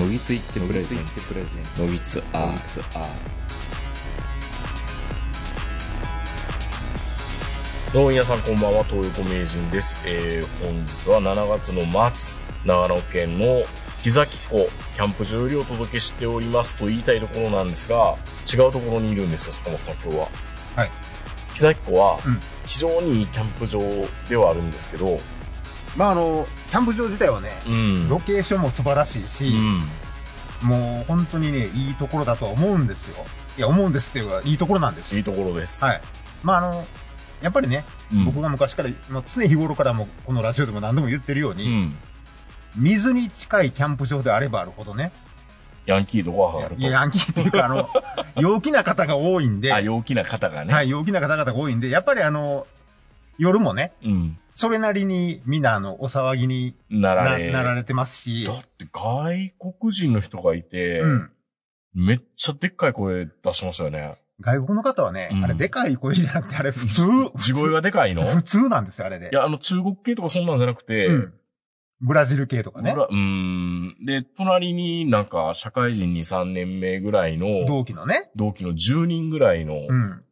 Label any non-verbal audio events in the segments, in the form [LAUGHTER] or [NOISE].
のびついってプレゼンツのびつアーどうも皆さんこんばんは、東横名人です。えー、本日は7月の末、長野県の木崎湖、キャンプ場よりお届けしておりますと言いたいところなんですが、違うところにいるんですよ、坂本さん、今日は。はい。木崎湖は、非常にいいキャンプ場ではあるんですけど、まああのキャンプ場自体はね、うん、ロケーションも素晴らしいし、うん、もう本当にねいいところだとは思うんですよいや思うんですっていうかいいところなんですいいところですはいまああのやっぱりね、うん、僕が昔から常日頃からもこのラジオでも何度も言ってるように、水に近いキャンプ場であればあるほどねヤンキーとかはあると。いや、ヤンキーっていうか、あの、[LAUGHS] 陽気な方が多いんで。あ、陽気な方がね。はい、陽気な方々が多いんで、やっぱりあの、夜もね、うん、それなりにみんなあの、お騒ぎになられなられてますし。だって外国人の人がいて、うん、めっちゃでっかい声出しますよね。外国の方はね、うん、あれでかい声じゃなくて、あれ普通。地声がでかいの普通なんですよ、あれで。いや、あの中国系とかそんなんじゃなくて、うん、ブラジル系とかね。うん。で、隣になんか社会人に3年目ぐらいの、同期のね。同期の10人ぐらいの、うん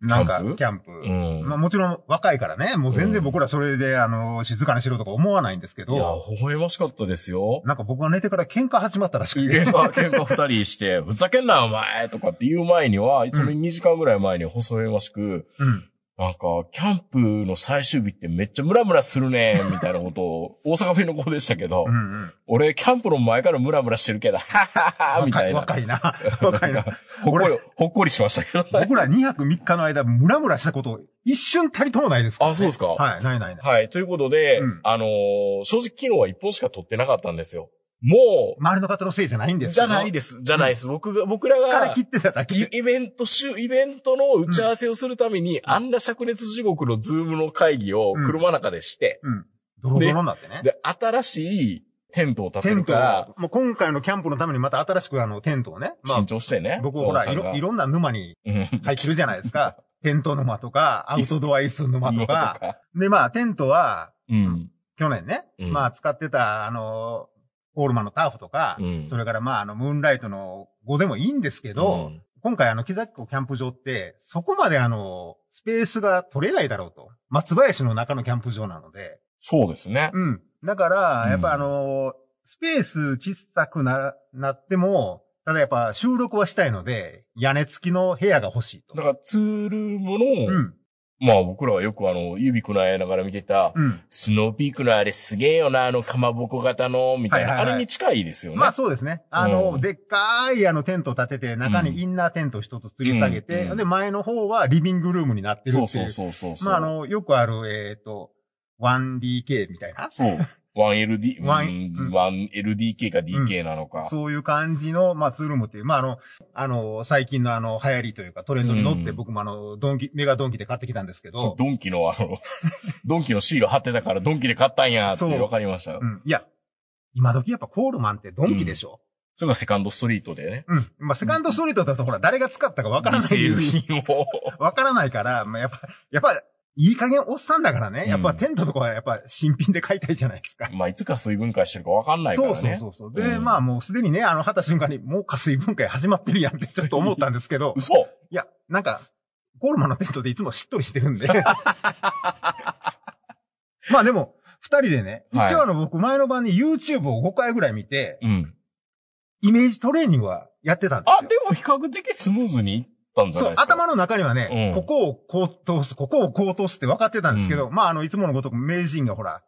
なんか、キャンプ。うん、まあもちろん若いからね、もう全然僕らそれで、あの、静かにしろとか思わないんですけど。いや、微笑ましかったですよ。なんか僕が寝てから喧嘩始まったらしくて。喧嘩、喧嘩二人して、ふざけんなお前とかって言う前には、一応2時間ぐらい前に細ましく、うん、なんか、キャンプの最終日ってめっちゃムラムラするね、[LAUGHS] みたいなことを、大阪弁の子でしたけど、うんうん、俺、キャンプの前からムラムラしてるけど、[LAUGHS] はははみたいな。若いな。若いな。[LAUGHS] ほっこり、ほっこりしましたけど、ね、僕ら2泊3日の間、ムラムラしたこと一瞬たりともないですから、ね、あ、そうですかはい、ないないない。はい、ということで、うん、あのー、正直昨日は1本しか撮ってなかったんですよ。もう。周りの方のせいじゃないんですじゃないです。じゃないです。うん、僕が、僕らが、切ってただけ。イベント、イベントの打ち合わせをするために、うん、あんな灼熱地獄のズームの会議を車中でして、うん。うん、ドロドロになってね。で、新しいテントを建てるから。テントもう今回のキャンプのためにまた新しくあの、テントをね。まあ、新調してね。僕ほらいろ、いろんな沼に入ってるじゃないですか。[LAUGHS] テント沼とか、アウトドア椅子沼とか。とかで、まあ、テントは、うん。去年ね、うん、まあ使ってた、あのオールマンのターフとか、うん、それからまあ、あの、ムーンライトの5でもいいんですけど、うん、今回あの、木崎湖キャンプ場って、そこまであの、スペースが取れないだろうと。松林の中のキャンプ場なので。そうですね。うん。だから、やっぱあの、スペース小さくな、なっても、ただやっぱ収録はしたいので、屋根付きの部屋が欲しいと。だからツールームのまあ僕らはよくあの、指くないながら見てた、うん、スノーピークのあれすげえよな、あのかまぼこ型の、みたいな、はいはいはい、あれに近いですよね。まあそうですね。あの、うん、でっかいあのテント立てて、中にインナーテント一つ吊り下げて、うん、で、前の方はリビングルームになってるっていう。そうそうそうそうまああの、よくある、えっ、ー、と、1DK みたいな。そう。1LD、1LDK か DK なのか、うん、そういう感じの、まあ、ツールームっていう、まあ、あの、あの、最近のあの、流行りというかトレンドに乗って、僕もあの、ドンキ、メガドンキで買ってきたんですけど。ドンキのあの、[LAUGHS] ドンキのシール貼ってたからドンキで買ったんやってわかりましたうん。いや、今時やっぱコールマンってドンキでしょ、うんそれがセカンドストリートでね。うん。まあ、セカンドストリートだとほら、誰が使ったかわからない。[LAUGHS] わからないから、まあ、やっぱ、やっぱ、いい加減おっさんだからね、やっぱテントとかはやっぱ新品で買いたいじゃないですか。まあいつか水分解してるかわかんないからね。そうそうそうで、まあもうすでにね、あの、はた瞬間にもうか水分解始まってるやんって [LAUGHS] ちょっと思ったんですけど。嘘いや、なんか、ゴールマンのテントでいつもしっとりしてるんで。[LAUGHS] まあでも、二人でね、一応あの僕前の晩に YouTube を5回ぐらい見て、イメージトレーニングはやってたんですよ。あ、でも比較的スムーズにたんじゃないですか。頭の中にはね、うん、ここをこう通す、ここをこう通すって分かってたんですけど、うん、まあ、あの、いつものごとく名人がほら、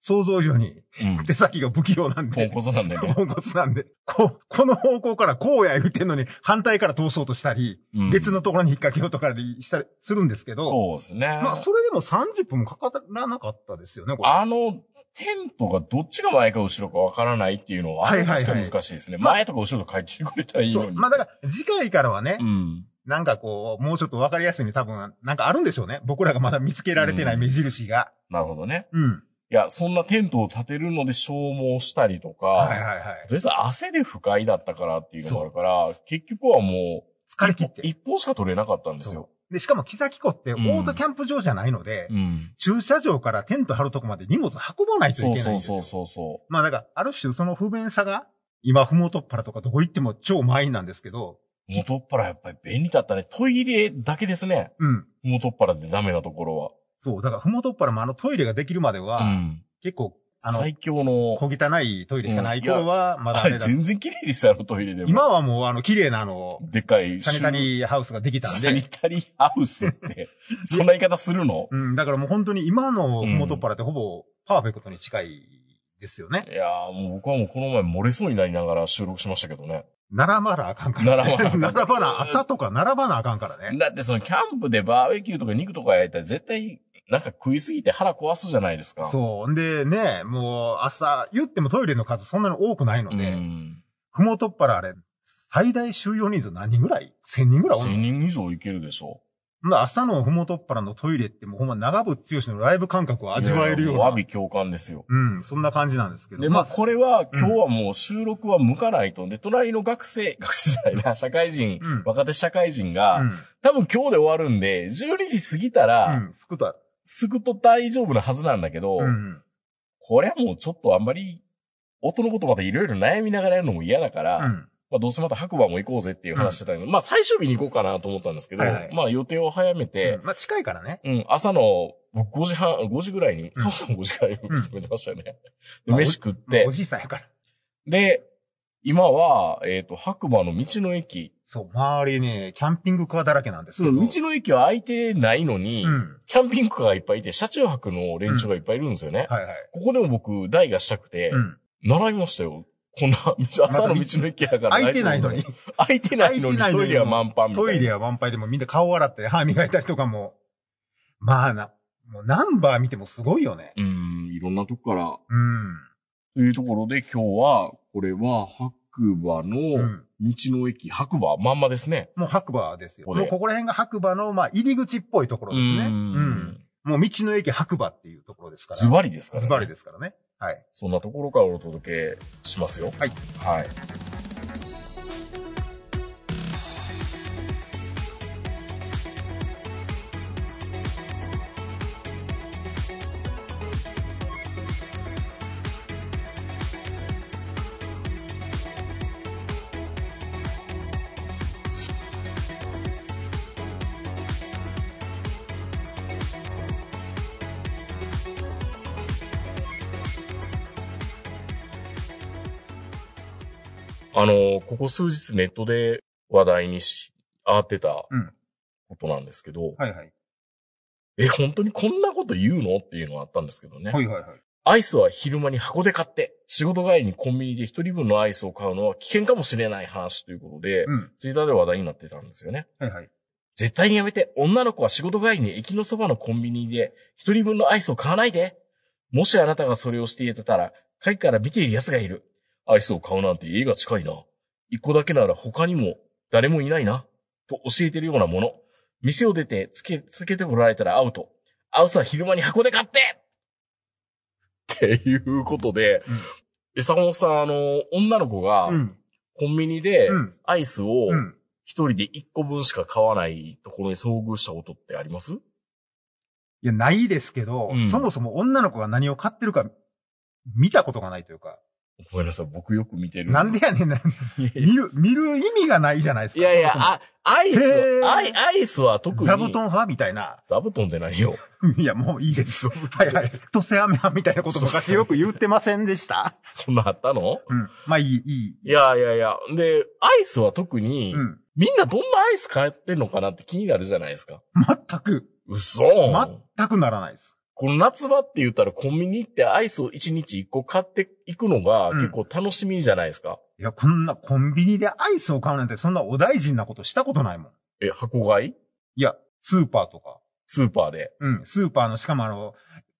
想像以上に、手先が不器用なんで。ポンコツなんでね。ポンコツなんで。こ、この方向からこうや言ってんのに、反対から通そうとしたり、うん、別のところに引っ掛けようとかしたりするんですけど。そうですね。まあ、それでも30分もかからなかったですよね、これ。あの、テンポがどっちが前か後ろかわからないっていうのは、確いはい難しいですね。前とか後ろと書いてくれたらいいのに。まあだから、次回からはね、うん、なんかこう、もうちょっとわかりやすいに多分、なんかあるんでしょうね。僕らがまだ見つけられてない目印が。うん、なるほどね。うん。いや、そんなテントを建てるので消耗したりとか、はいはいはい。えず汗で不快だったからっていうのがあるから、結局はもう、疲れ切って。一本しか取れなかったんですよ。で、しかも木崎湖ってオートキャンプ場じゃないので、うん、駐車場からテント張るとこまで荷物運ばないといけないんですよ。そうそうそうそうまあだから、ある種その不便さが、今、ふもとっぱらとかどこ行っても超満員なんですけど、元っ腹やっぱり便利だったね。トイレだけですね。うん。元っ腹でダメなところは。そう。だから、ふもとっ腹もあのトイレができるまでは、うん、結構、あの、最強の、小汚いトイレしかない頃は、まだ、ね、うん、全然綺麗でしたよ、トイレでも。今はもう、あの、綺麗なあの、でかい、サニタリーハウスができたんで。サニタリーハウスって、[LAUGHS] そんな言い方するのうん、だからもう本当に今のふもとっ腹ってほぼ、パーフェクトに近いですよね。いやー、もう僕はもうこの前漏れそうになりながら収録しましたけどね。並ばなあかんから、ね。並ばなあかん並 [LAUGHS] ばな、朝とか並ばなあかんからね。だってそのキャンプでバーベキューとか肉とか焼いたら絶対なんか食いすぎて腹壊すじゃないですか。そう。んでね、もう朝、言ってもトイレの数そんなに多くないので、ふもとっぱらあれ、最大収容人数何人ぐらい ?1000 人ぐらいお ?1000 人以上いけるでしょ。朝のふもとっぱらのトイレってもうほんま長渕剛のライブ感覚を味わえるような。わび共感ですよ。うん、そんな感じなんですけど。で、まあ、まあ、これは今日はもう収録は向かないと、で、隣の学生、[LAUGHS] 学生じゃないな、社会人、うん、若手社会人が、うん、多分今日で終わるんで、12時過ぎたら、すくと、すくと大丈夫なはずなんだけど、うん、これはもうちょっとあんまり、音のことまたいろいろ悩みながらやるのも嫌だから、うんまあどうせまた白馬も行こうぜっていう話してたけど、うん、まあ最終日に行こうかなと思ったんですけど、はいはい、まあ予定を早めて、うん、まあ近いからね。うん、朝の5時半、5時ぐらいに、そもそも5時ぐらいに詰めてましたよね。で、飯食って。おじいさんやから。で、今は、えっ、ー、と、白馬の道の駅。そう、周りね、キャンピングカーだらけなんですけど。道の駅は空いてないのに、うん、キャンピングカーがいっぱいいて、車中泊の連中がいっぱいいるんですよね。うん、はいはい。ここでも僕、台がしたくて、うん、習いましたよ。こんな、朝の道の駅やから空いてないのに。空いてないのに、トイレは満杯みたいな。トイレは満杯でもみんな顔洗って歯磨いたりとかも。まあな、もうナンバー見てもすごいよね。うん、いろんなとこから。うん。というところで今日は、これは白馬の道の駅、うん、白馬まんまですね。もう白馬ですよ。もうここら辺が白馬の、まあ、入り口っぽいところですね。うんうん、もう道の駅白馬っていうところですから。ズバリですからね。ズバリですからね。はい。そんなところからお届けしますよ。はい。はい。あの、ここ数日ネットで話題にし、あってたことなんですけど、うん、はいはい。え、本当にこんなこと言うのっていうのがあったんですけどね。はいはいはい。アイスは昼間に箱で買って、仕事帰りにコンビニで一人分のアイスを買うのは危険かもしれない話ということで、うん、ツイッターで話題になってたんですよね。はいはい。絶対にやめて、女の子は仕事帰りに駅のそばのコンビニで一人分のアイスを買わないで。もしあなたがそれをしていたら、会から見ている奴がいる。アイスを買うなんて家が近いな。一個だけなら他にも誰もいないな。と教えてるようなもの。店を出てつけ、つけてもらえたらアウト。アウスは昼間に箱で買ってっていうことで、うん、坂本さん、あの、女の子が、コンビニで、アイスを、一人で一個分しか買わないところに遭遇したことってありますいや、ないですけど、うん、そもそも女の子が何を買ってるか、見たことがないというか。ごめんなさい、僕よく見てる。なんでやねんな。見る、見る意味がないじゃないですか。いやいや、あ、アイスアイ、アイスは特に。座布団派みたいな。座布団でないよ。[LAUGHS] いや、もういいです。はいはい。とせあめ派みたいなこと昔よく言ってませんでした [LAUGHS] そんなあったのうん。まあいい、いい。いやいやいや。で、アイスは特に、うん、みんなどんなアイス買ってんのかなって気になるじゃないですか。全く。嘘全くならないです。この夏場って言ったらコンビニ行ってアイスを1日1個買っていくのが結構楽しみじゃないですか。うん、いや、こんなコンビニでアイスを買うなんてそんなお大事なことしたことないもん。え、箱買いいや、スーパーとか。スーパーで。うん、スーパーの、しかもあの、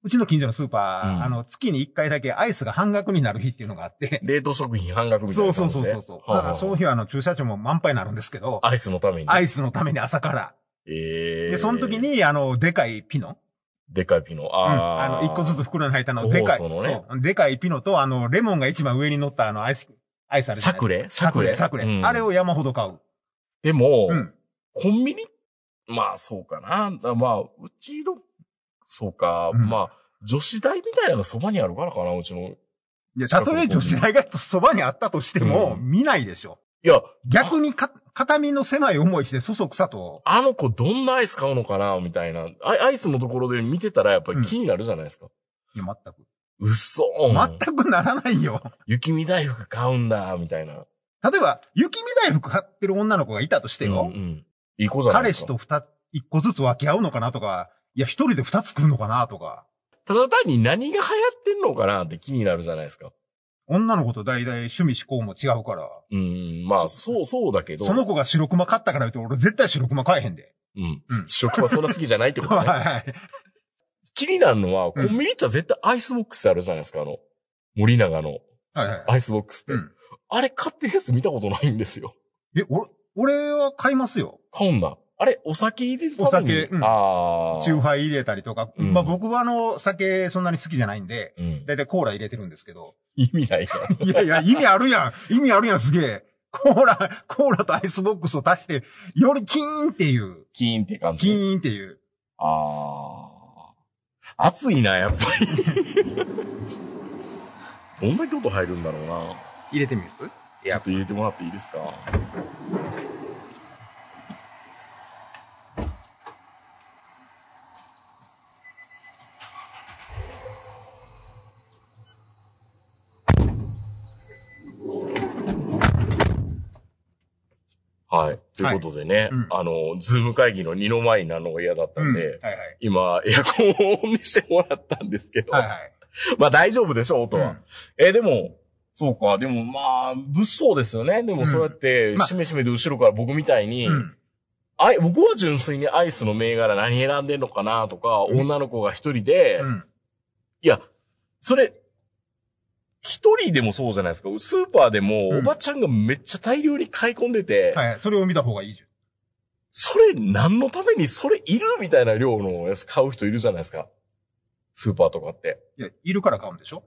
うちの近所のスーパー、うん、あの、月に1回だけアイスが半額になる日っていうのがあって。冷凍食品半額みたいなそうそうそうそう。はあはあ、だからその日はあの、駐車場も満杯になるんですけど。アイスのために。アイスのために朝から。ええー、で、その時に、あの、でかいピノ。でかいピノ。ああ、うん、あの、一個ずつ袋に入ったの、でかい。ね、でかいピノと、あの、レモンが一番上に乗ったあの、アイス、アイスあるサクレサクレサクレ、あれを山ほど買う。でも、うん、コンビニまあ、そうかな。まあ、うちの、そうか、まあ、女子大みたいなのがそばにあるからかな、うちの。いや、たとえ女子大がそばにあったとしても、見ないでしょ。いや、逆にか、片身の狭い思いして、そそくさと。あの子どんなアイス買うのかなみたいなア。アイスのところで見てたらやっぱり気になるじゃないですか。うん、いや、全く。嘘全くならないよ。雪見大福買うんだ、みたいな。例えば、雪見大福買ってる女の子がいたとしてよ。うん、うん。いい子じゃないですか。彼氏と二、一個ずつ分け合うのかなとか、いや、一人で二つ食うのかなとか。ただ単に何が流行ってんのかなって気になるじゃないですか。女の子と大体趣味思考も違うから。うん、まあ、そう、そうだけど。その子が白熊買ったから言うと、俺絶対白熊買えへんで。うん。うん。白熊そんな好きじゃないってことね。[LAUGHS] はいはい。気になるのは、コンビニ行ったら絶対アイスボックスあるじゃないですか、あの、森永の。はいはい。アイスボックスって。うん、あれ買ってるやつ見たことないんですよ。え、俺、俺は買いますよ。買うんだ。あれ、お酒入れるためお酒、うん。ああ。中杯入れたりとか。うん、まあ僕はあの、酒そんなに好きじゃないんで、うん、だいたいコーラ入れてるんですけど。意味ないや [LAUGHS] いやいや、意味あるやん。意味あるやん、すげえ。コーラ、コーラとアイスボックスを足して、よりキーンっていう。キーンって感じ。キーンっていう。ああ。熱いな、やっぱり。[LAUGHS] どんだけ音入るんだろうな。入れてみるいや、ちょっと入れてもらっていいですかいうことでね、はいうん、あの、ズーム会議の二の前になるのが嫌だったんで、うんはいはい、今、エアコンをオンにしてもらったんですけど、はいはい、まあ大丈夫でしょ、音は。うん、えでも、そうか、でもまあ、物騒ですよね。でもそうやって、しめしめで後ろから僕みたいに、あい、僕は純粋にアイスの銘柄何選んでんのかなとか、女の子が一人で、いや、それ、一人でもそうじゃないですか。スーパーでも、おばちゃんがめっちゃ大量に買い込んでて、はい。それを見た方がいいじゃん。それ何のためにそれいるみたいな量のやつ買う人いるじゃないですか。スーパーとかって。いや、いるから買うんでしょ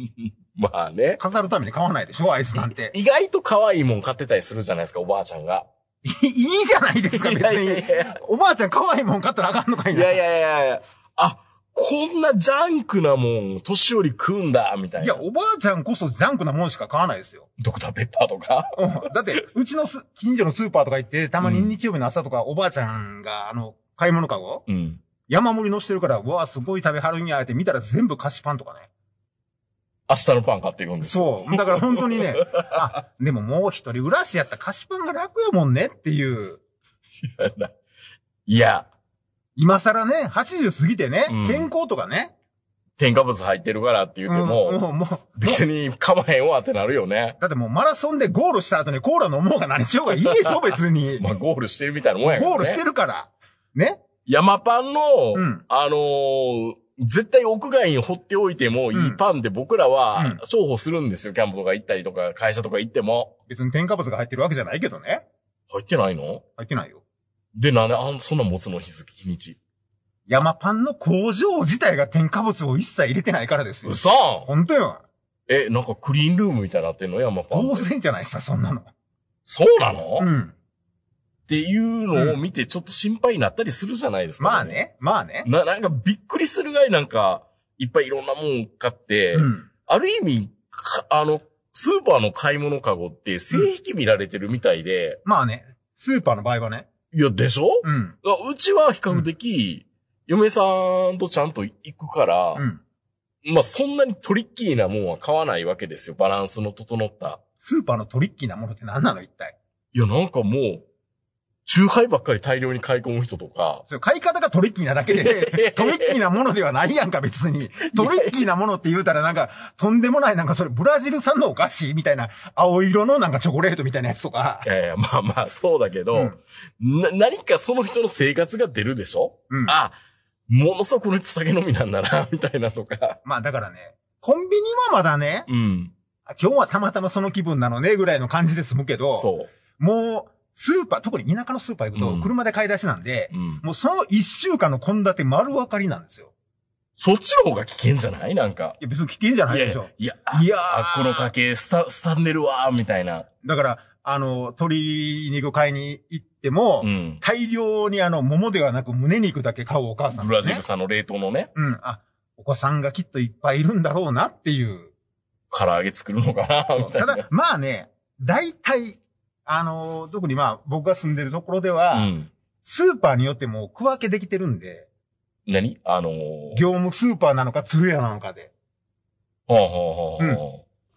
[LAUGHS] まあね。飾るために買わないでしょアイスなんて。意外と可愛いもん買ってたりするじゃないですか、おばあちゃんが。いいじゃないですか、別いやいやにい。やおばあちゃん可愛いもん買ったらあかんのかいいやいやいやいや。あ、こんなジャンクなもん、年寄り食うんだ、みたいな。いや、おばあちゃんこそジャンクなもんしか買わないですよ。ドクターペッパーとか。うん。だって、うちのす近所のスーパーとか行って、たまに日曜日の朝とか、おばあちゃんが、あの、買い物かごうん。山盛り乗してるから、うわあ、すごい食べはるんや、って見たら全部菓子パンとかね。明日のパン買っていくんですそう。だから本当にね、あ、でももう一人、裏らやったら菓子パンが楽やもんねっていう。いや、いや今更ね、80過ぎてね、うん健康とかね。添加物入ってるからって言ってうんも、もう、もう。別に構へんわってなるよね。だってもうマラソンでゴールした後にコーラ飲もうが何しようがいいでしょ、[LAUGHS] 別に。まあゴールしてるみたいなもんやけど、ね。ゴールしてるから。ね。山パンの、うんあのー絶対屋外に放っておいてもいいパンで僕らは重宝するんですよ。キャンプとか行ったりとか、会社とか行っても。別に添加物が入ってるわけじゃないけどね。入ってないの入ってないよ。で、なんで、あん、そんなも持つの日付、日にち。山パンの工場自体が添加物を一切入れてないからですよ。うさん本当よ。え、なんかクリーンルームみたいになってんの山パン当然じゃないっすか、そんなの。そうなの、うっていうのを見てちょっと心配になったりするじゃないですか、まあ。ね、まあね。な、なんかびっくりするぐらいなんか、いっぱいいろんなもん買って、うん。ある意味、あの、スーパーの買い物カゴって性癖見られてるみたいで、まあね、スーパーの場合はね。いや、でしょうん。うちは比較的、嫁さんとちゃんと行くから、うん、まあそんなにトリッキーなもんは買わないわけですよ。バランスの整った。スーパーのトリッキーなものって何なの一体いや、なんかもう、中杯ハイばっかり大量に買い込む人とか。そう買い方がトリッキーなだけで、[LAUGHS] トリッキーなものではないやんか、別に。トリッキーなものって言うたらなんか、とんでもない、なんかそれブラジル産のお菓子みたいな、青色のなんかチョコレートみたいなやつとか。ええまあまあ、そうだけど、うん、な、何かその人の生活が出るでしょうん。あ、ものすごくこの人酒飲みなんだな、みたいなとか。まあだからね、コンビニはまだね、うん。今日はたまたまその気分なのね、ぐらいの感じで済むけど、そう。もう、スーパー、特に田舎のスーパー行くと、車で買い出しなんで、うん、もうその一週間の献立丸分かりなんですよ。そっちの方が危険じゃないなんか。いや、別に危険じゃないでしょ。いや、いやこの家系、スタ、スタンネルわみたいな。だから、あの、鶏肉買いに行っても、うん、大量にあの、桃ではなく胸肉だけ買うお母さん、ね、ブラジルさんの冷凍のね。うん。あ、お子さんがきっといっぱいいるんだろうなっていう。唐揚げ作るのかなみたいな。ただ、まあね、大体、あの、特にまあ、僕が住んでるところでは、うんスーパーによっても区分けできてるんで。何あのー、業務スーパーなのか、鶴屋なのかで。ほうほうほううん。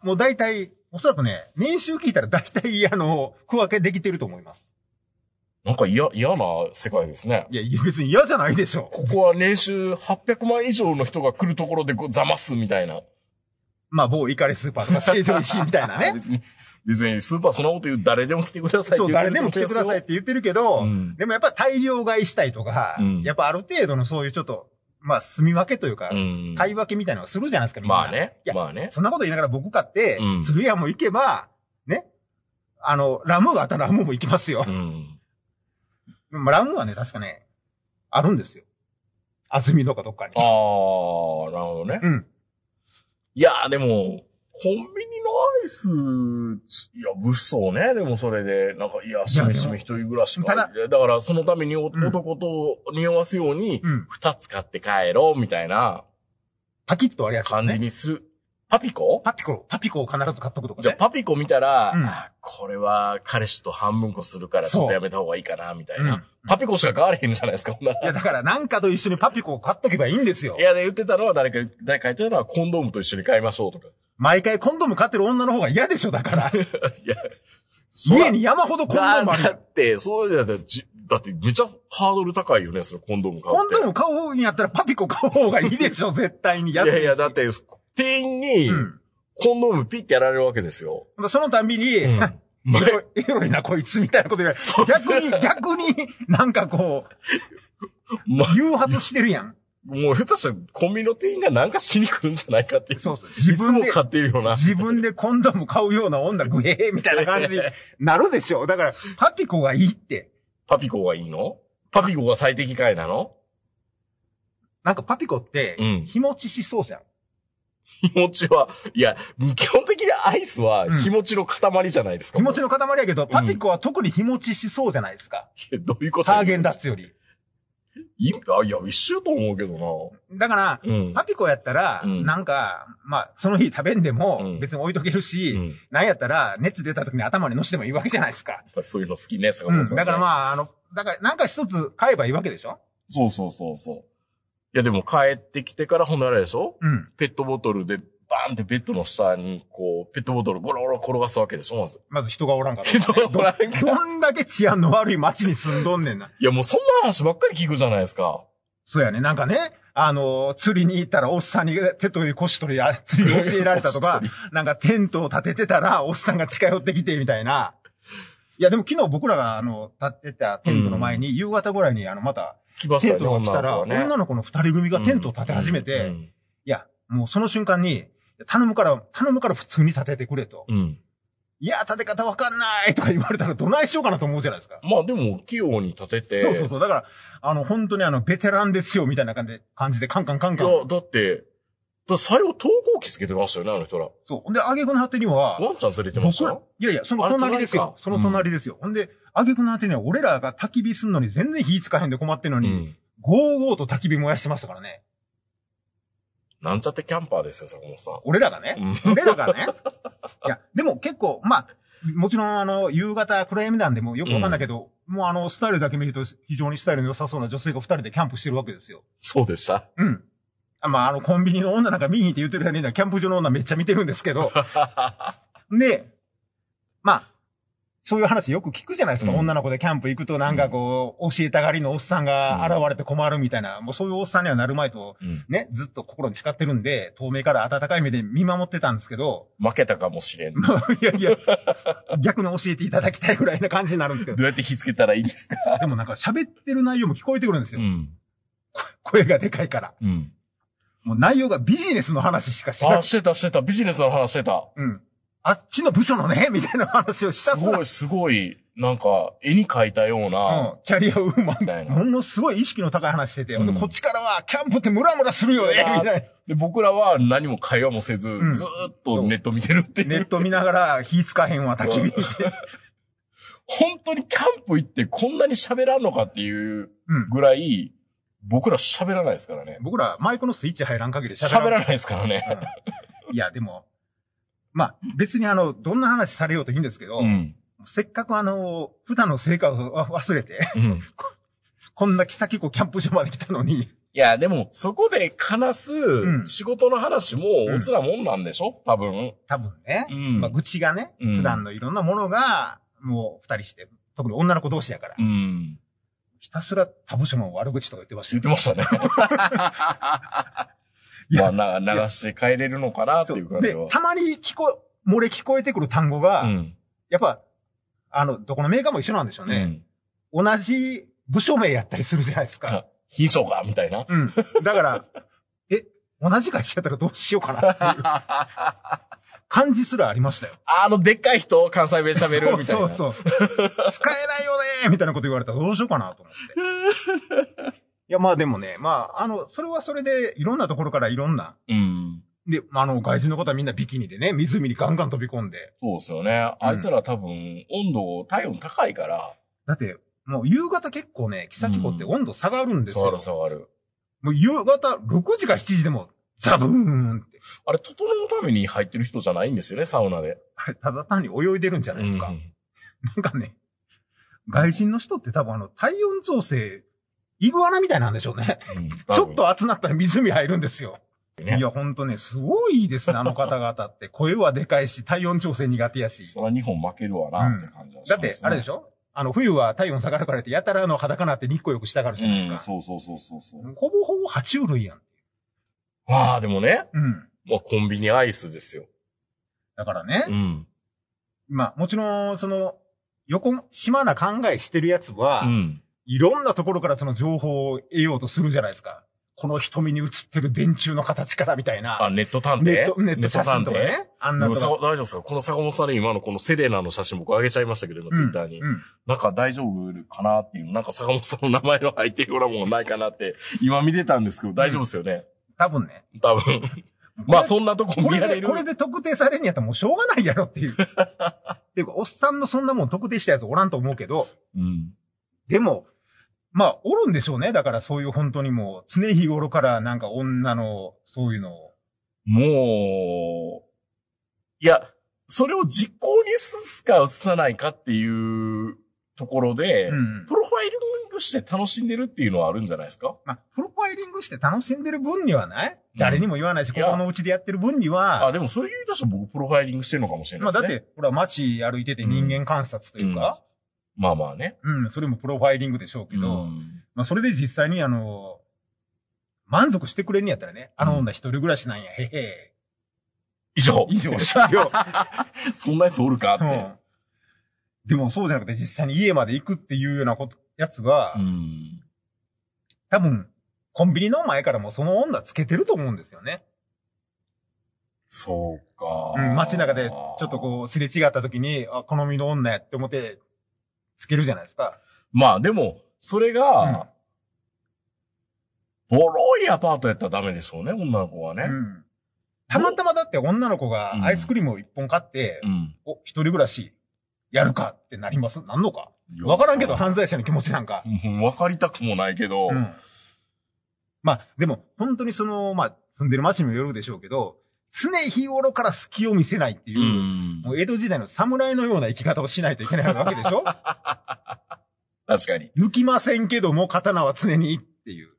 もう大体、おそらくね、年収聞いたら大体、あの、区分けできてると思います。なんか嫌、嫌な世界ですね。いや、別に嫌じゃないでしょ。ここは年収800万以上の人が来るところでざますみたいな。まあ、某イカレスーパーとか、成城石みたいなね。[LAUGHS] 別に別にスーパーそんなこと言う誰でも来てくださいって言そう、誰でも来てくださいって言ってるけど、うん、でもやっぱ大量買いしたいとか、うん、やっぱある程度のそういうちょっと、まあ、住み分けというか、うん、買い分けみたいなのをするじゃないですか、みんな。まあね。いや、まあね。そんなこと言いながら僕買って、うん、鶴屋も行けば、ね、あの、ラムがあったらラムも行きますよ。うん、ラムはね、確かね、あるんですよ。厚みとかどっかに。ああ、なるほどね。うん。いやー、でも、コンビニのアイス、いや、物騒ね。でもそれで、なんか、いや、しめしめ一人暮らしか。だだから、そのために、うん、男と匂わすように、二、うん、つ買って帰ろう、みたいな。パキッとあれやつ、ね。感じにする。パピコパピコ。パピコを必ず買っとくとか、ね、じゃあ、パピコ見たら、うん、これは彼氏と半分こするからちょっとやめた方がいいかな、みたいな、うん。パピコしか買われへんじゃないですか、いや、だからなんかと一緒にパピコを買っとけばいいんですよ。いや、で、言ってたのは誰か、誰か言ってたのはコンドームと一緒に買いましょうとか。毎回コンドーム買ってる女の方が嫌でしょ、だから。[LAUGHS] いや、家に山ほどコンドームある。だって、そうじゃだってめちゃハードル高いよね、そのコンドーム買うコンドーム買おうんやったらパピコ買う方がいいでしょ、絶対に。いやいや、だって、店員に、コンドームピッてやられるわけですよ。そのたんびに、うん、[LAUGHS] エロいな、こいつみたいなこと言われ逆に、逆になんかこう、[LAUGHS] ま、誘発してるやん。もう下手したらコンビニの店員がなんかしに来るんじゃないかっていう。そうそう。自分も買ってるような。自分でコンドーム買うような女、グ [LAUGHS] ヘーみたいな感じになるでしょ。だから、パピコがいいって。パピコがいいのパピコが最適解なのなんかパピコって、日持ちしそうじゃん。日持ちは、いや、基本的にアイスは日持ちの塊じゃないですか。うん、日持ちの塊やけど、パピコは特に日持ちしそうじゃないですか。うん、どういうことターゲンダッツより。いあ、いや、一周と思うけどな。だから、うんパピコやったら、うんなんか、まあ、その日食べんでも別に置いとけるし、うんなんやったら、熱出た時に頭に乗せてもいいわけじゃないですか。そういうの好きね、坂本さんね。だからまあ、あの、だから、なんか一つ買えばいいわけでしょそうそうそうそう。いや、でも帰ってきてからほんならあれでしょうん。ペットボトルでバーンってベッドの下に、こう、ペットボトルゴロゴロ転がすわけでしょ、まず。まず人がおらんから、ね。人がおらんから。どんだけ治安の悪い街に住んどんねんな。いや、もうそんな話ばっかり聞くじゃないですか。そうやね。なんかね、あの、釣りに行ったらおっさんに手取り腰取り、釣り教えられたとか、[LAUGHS] なんかテントを立ててたらおっさんが近寄ってきてみたいな。いや、でも昨日僕らがあの、立ってたテントの前に、夕方ぐらいにあの、また、テントが来たら、女の子の二人組がテントを立て始めて、いや、もうその瞬間に、頼むから、頼むから普通に立ててくれと。うん。いや、立て方わかんないとか言われたらどないしようかなと思うじゃないですか。まあでも、器用に立てて。そうそうそう。だから、あの、本当にあの、ベテランですよ、みたいな感じで、感じで、カンカンカンカン。いや、だって、だ最後、投稿機つけてましたよね、あの人ら。そう。で、あげくの果てには。ワンちゃん連れてましたいやいや、その隣ですよ。その隣ですよ。うん、ほんで、あげくの果てには、俺らが焚き火すんのに全然火つかへんで困ってんのに、うん、ゴーゴーと焚き火燃やしてましたからね。なんちゃってキャンパーですよ、坂本さん。俺らがね。俺らがね。[LAUGHS] いや、でも結構、まあ、もちろん、あの、夕方、暗闇なんでもよくわかんないけど、うん、もうあの、スタイルだけ見ると、非常にスタイルの良さそうな女性が二人でキャンプしてるわけですよ。そうでしたうん。まあ、あの、コンビニの女なんか見に行って言ってるやねキャンプ場の女めっちゃ見てるんですけど。[LAUGHS] で、まあ、そういう話よく聞くじゃないですか。うん、女の子でキャンプ行くとなんかこう、教えたがりのおっさんが現れて困るみたいな、もうそういうおっさんにはなるまいと、ね、ずっと心に誓ってるんで、透明から温かい目で見守ってたんですけど。負けたかもしれん。[LAUGHS] いやいや、逆に教えていただきたいぐらいな感じになるんですけど。どうやって火つけたらいいんですか [LAUGHS] でもなんか喋ってる内容も聞こえてくるんですよ。うん、声がでかいから。うんもう内容がビジネスの話しかしてない。あ、してたしてた。ビジネスの話してた。うん。あっちの部署のね、みたいな話をしたすごい、すごい、なんか、絵に描いたような。うん、キャリアウーマンみたいな。ものすごい意識の高い話してて、うん、こっちからは、キャンプってムラムラするよね、みたいな。で、僕らは何も会話もせず、うん、ずっとネット見てるっていう。ネット見ながら、火つかへんわ、焚き火って。[LAUGHS] 本当にキャンプ行ってこんなに喋らんのかっていうぐらい、僕ら喋らないですからね。僕らマイクのスイッチ入らん限り喋らない。らないですからね。うん、いや、でも、まあ、別にあの、どんな話されようといいんですけど、うん、せっかくあの、普段の成果を忘れて、うん、[LAUGHS] こんな木先こ、キャンプ場まで来たのに。いや、でも、そこで悲す仕事の話も、おつらもんなんでしょ、うん、多分。多分ね。うん、まあ、愚痴がね、普段のいろんなものが、もう二人して、特に女の子同士やから。うん、ひたすら他部署の悪口とか言ってました、ね、言ってましたね。[LAUGHS] まあ、流して帰れるのかなっていう感じは。で、たまに聞こ、漏れ聞こえてくる単語が、うん、やっぱ、あの、どこのメーカーも一緒なんでしょうね。うん、同じ部署名やったりするじゃないですか。ひそかみたいな。うん。だから、[LAUGHS] え、同じ会社やったらどうしようかなっていう。[LAUGHS] 感じすらありましたよ。あの、でっかい人関西弁喋るみたいな。そうそうそう。使えないよねみたいなこと言われたらどうしようかなと思って。[LAUGHS] いや、まあでもね、まあ、あの、それはそれで、いろんなところからいろんな。うん。で、あの、外人のことはみんなビキニでね、湖にガンガン飛び込んで。そうですよね。あいつら多分、温度、体温高いから。だって、もう夕方結構ね、キサキ湖って温度下がるんですよ。下がる下がる。もう夕方6時か7時でも、ザブーンって。あれ、整うために入ってる人じゃないんですよね、サウナで。あれ、ただ単に泳いでるんじゃないですか。うん、なんかね、外人の人って多分あの、体温調整イグアナみたいなんでしょうね。うん、[LAUGHS] ちょっと暑なったら湖入るんですよ。ね、いや、ほんとね、すごいですね、あの方々って。[LAUGHS] 声はでかいし、体温調整苦手やし。そら日本負けるわな、って感じはします、ね、だって、あれでしょあの、冬は体温下がるからって、やたらの裸なって日光浴したがるじゃないですか。うん、そうそうそうそうそう。ほぼほぼ爬虫類やん。まあ、でもね。うん。まあ、コンビニアイスですよ。だからね。うん。まあ、もちろん、その、横、島な考えしてるやつは、うん。いろんなところからその情報を得ようとするじゃないですか。この瞳に映ってる電柱の形からみたいな。あ、ネット探偵ネット、ネット写真とかね。あんなの。大丈夫ですかこの坂本さんね、今のこのセレナの写真僕上げちゃいましたけど、今ツイッターに。うんうん、なんか大丈夫かなっていう、なんか坂本さんの名前の入ってるようなもんないかなって、今見てたんですけど、大丈夫ですよね。うん、多分ね。多分。[LAUGHS] まあそんなとこ見られるこれで特定されんやったらもうしょうがないやろっていう。[LAUGHS] っていうか、おっさんのそんなもん特定したやつおらんと思うけど。うん。でも、まあ、おるんでしょうね。だからそういう本当にもう、常日頃からなんか女の、そういうのを。もう、いや、それを実行に移すか移さないかっていうところで、うん、プロファイリングして楽しんでるっていうのはあるんじゃないですかまあ、プロファイリングして楽しんでる分にはない、うん、誰にも言わないし、ここのうちでやってる分には。あ、でもそういう言い出し僕プロファイリングしてるのかもしれないですね。まあ、だって、ほら街歩いてて人間観察というか、まあまあね。うん、それもプロファイリングでしょうけど、うん、まあそれで実際にあの、満足してくれんやったらね、あの女一人暮らしなんや、へへ。以上。[LAUGHS] 以上。そんなやつおるかって、うん、でもそうじゃなくて実際に家まで行くっていうようなこと、やつは、うん、多分、コンビニの前からもその女つけてると思うんですよね。そうか。うん、街中でちょっとこう、すれ違った時に、あ、好みの女やって思って、つけるじゃないですか。まあでも、それが、ボロいアパートやったらダメでしょうね、女の子はね。うんたまたまだって女の子がアイスクリームを一本買って、うん、お、一人暮らし、やるかってなりますなんのかわからんけど、犯罪者の気持ちなんか。わかりたくもないけど。うん、まあ、でも、本当にその、まあ、住んでる街にもよるでしょうけど、常日頃から隙を見せないっていう、うん、もう江戸時代の侍のような生き方をしないといけないわけでしょ [LAUGHS] 確かに。抜きませんけども、刀は常にっていう。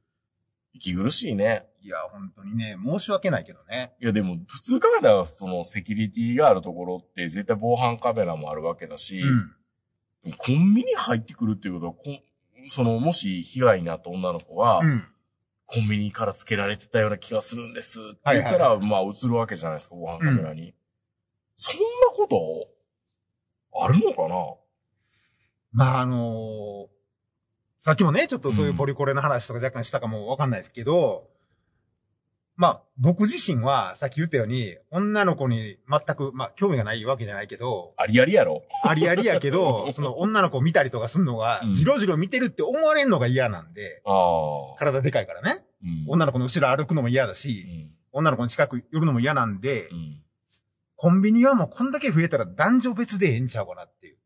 息苦しいね。いや、本当にね、申し訳ないけどね。いや、でも、普通カメラは、その、セキュリティがあるところって、絶対防犯カメラもあるわけだし、うん、コンビニ入ってくるっていうことは、こその、もし被害になった女の子は、うんコンビニからつけられてたような気がするんです。って言ったら、はいはいまあ、映るわけじゃないですか、ご飯カメラに。うん、そんなことあるのかなまあ、あのー、さっきもね、ちょっとそういうポリコレの話とか若干したかもわかんないですけど、うんまあ、僕自身は、さっき言ったように、女の子に全く、まあ、興味がないわけじゃないけど。ありありやろありありやけど、[LAUGHS] その女の子見たりとかすんのが、じろじろ見てるって思われんのが嫌なんで、体でかいからね、うん、女の子の後ろ歩くのも嫌だし、うん、女の子の近く寄るのも嫌なんで、コンビニはもうこんだけ増えたら男女別でええんちゃうかなっていう。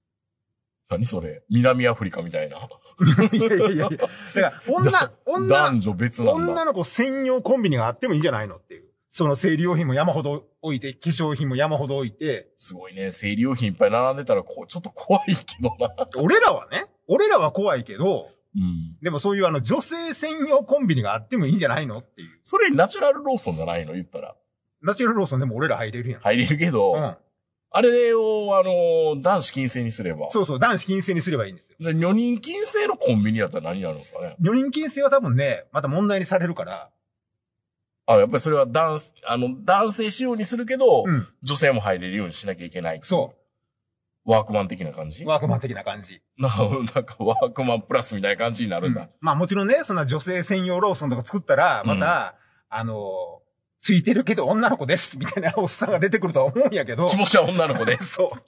何それ南アフリカみたいな。いやいやいやだから、女、女、男女別なんだ。女の子専用コンビニがあってもいいんじゃないのっていう。その生理用品も山ほど置いて、化粧品も山ほど置いて。すごいね。生理用品いっぱい並んでたら、こう、ちょっと怖いけどな。俺らはね、俺らは怖いけど、うん、でもそういうあの女性専用コンビニがあってもいいんじゃないのっていう。それナチュラルローソンじゃないの言ったら。ナチュラルローソンでも俺ら入れるやん。入れるけど、うん、あれを、あの、男子禁制にすれば。そうそう、男子禁制にすればいいんですよ。じゃ女人禁制のコンビニやったら何になるんですかね女人禁制は多分ね、また問題にされるから。あ、やっぱりそれは男、あの、男性仕様にするけど、うん、女性も入れるようにしなきゃいけないそう。ワークマン的な感じワークマン的な感じ。な、なんかワークマンプラスみたいな感じになるんだ。うん、まあもちろんね、そんな女性専用ローソンとか作ったら、また、うん、あの、ついてるけど女の子です、みたいなおっさんが出てくるとは思うんやけど。気持ちは女の子です。[LAUGHS] そう。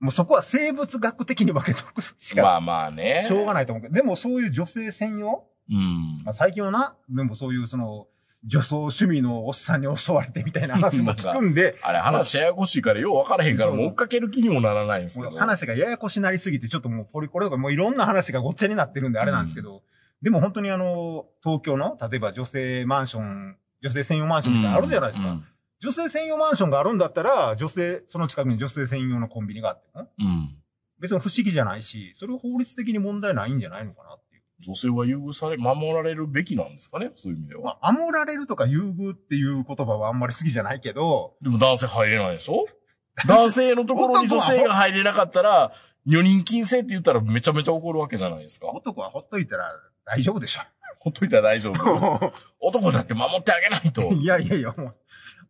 もうそこは生物学的に分けとくしか。まあまあね。しょうがないと思うけど。でもそういう女性専用うん。まあ最近はな、でもそういうその、女装趣味のおっさんに襲われてみたいな話も [LAUGHS] 聞くんで。あれ話ややこしいからよう分からへんからもう追っかける気にもならないんですけ話がややこしなりすぎてちょっともうポリコレとかもういろんな話がごっちゃになってるんであれなんですけど。うん、でも本当にあの、東京の、例えば女性マンション女性専用マンションみたいなのあるじゃないですか。うんうん女性専用マンションがあるんだったら、女性、その近くに女性専用のコンビニがあっても、うん、別に不思議じゃないし、それ法律的に問題ないんじゃないのかなっていう。女性は優遇され、守られるべきなんですかねそういう意味では。まあ、守られるとか優遇っていう言葉はあんまり好きじゃないけど。でも男性入れないでしょ [LAUGHS] 男性のところに女性が入れなかったら、女人禁制って言ったらめちゃめちゃ怒るわけじゃないですか。男はほっといたら大丈夫でしょ。ほっといたら大丈夫。[LAUGHS] 男だって守ってあげないと。いやいやいや、もう、